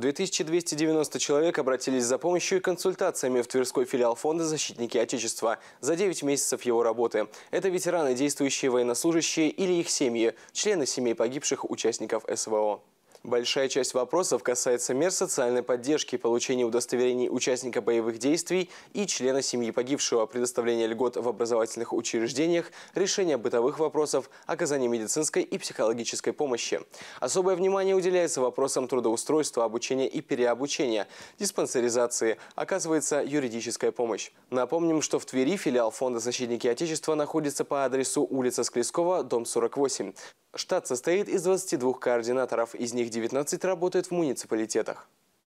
2290 человек обратились за помощью и консультациями в Тверской филиал фонда «Защитники Отечества» за 9 месяцев его работы. Это ветераны, действующие военнослужащие или их семьи, члены семей погибших участников СВО. Большая часть вопросов касается мер социальной поддержки, получения удостоверений участника боевых действий и члена семьи погибшего, предоставления льгот в образовательных учреждениях, решения бытовых вопросов, оказания медицинской и психологической помощи. Особое внимание уделяется вопросам трудоустройства, обучения и переобучения, диспансеризации, оказывается юридическая помощь. Напомним, что в Твери филиал Фонда защитники Отечества находится по адресу улица Склескова, дом 48. Штат состоит из 22 координаторов, из них 19 работают в муниципалитетах.